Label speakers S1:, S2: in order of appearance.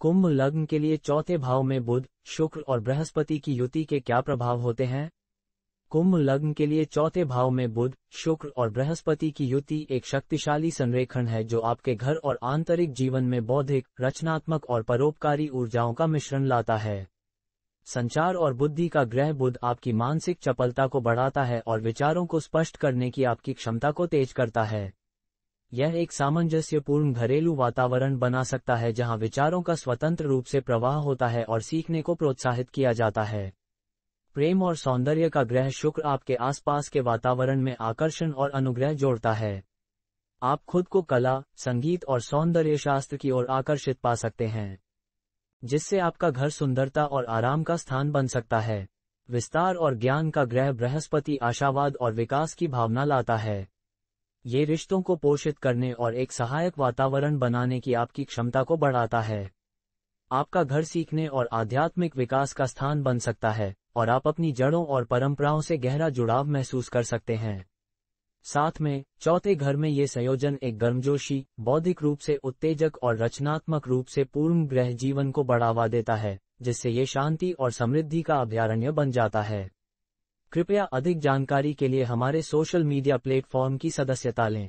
S1: कुंभ लग्न के लिए चौथे भाव में बुध शुक्र और बृहस्पति की युति के क्या प्रभाव होते हैं कुंभ लग्न के लिए चौथे भाव में बुध शुक्र और बृहस्पति की युति एक शक्तिशाली संरेखण है जो आपके घर और आंतरिक जीवन में बौद्धिक रचनात्मक और परोपकारी ऊर्जाओं का मिश्रण लाता है संचार और बुद्धि का ग्रह बुध आपकी मानसिक चपलता को बढ़ाता है और विचारों को स्पष्ट करने की आपकी क्षमता को तेज करता है यह एक सामंजस्यपूर्ण घरेलू वातावरण बना सकता है जहां विचारों का स्वतंत्र रूप से प्रवाह होता है और सीखने को प्रोत्साहित किया जाता है प्रेम और सौंदर्य का ग्रह शुक्र आपके आसपास के वातावरण में आकर्षण और अनुग्रह जोड़ता है आप खुद को कला संगीत और सौंदर्य शास्त्र की ओर आकर्षित पा सकते हैं जिससे आपका घर सुंदरता और आराम का स्थान बन सकता है विस्तार और ज्ञान का ग्रह बृहस्पति आशावाद और विकास की भावना लाता है ये रिश्तों को पोषित करने और एक सहायक वातावरण बनाने की आपकी क्षमता को बढ़ाता है आपका घर सीखने और आध्यात्मिक विकास का स्थान बन सकता है और आप अपनी जड़ों और परंपराओं से गहरा जुड़ाव महसूस कर सकते हैं साथ में चौथे घर में ये संयोजन एक गर्मजोशी बौद्धिक रूप से उत्तेजक और रचनात्मक रूप से पूर्ण ग्रह जीवन को बढ़ावा देता है जिससे ये शांति और समृद्धि का अभ्यारण्य बन जाता है कृपया अधिक जानकारी के लिए हमारे सोशल मीडिया प्लेटफॉर्म की सदस्यता लें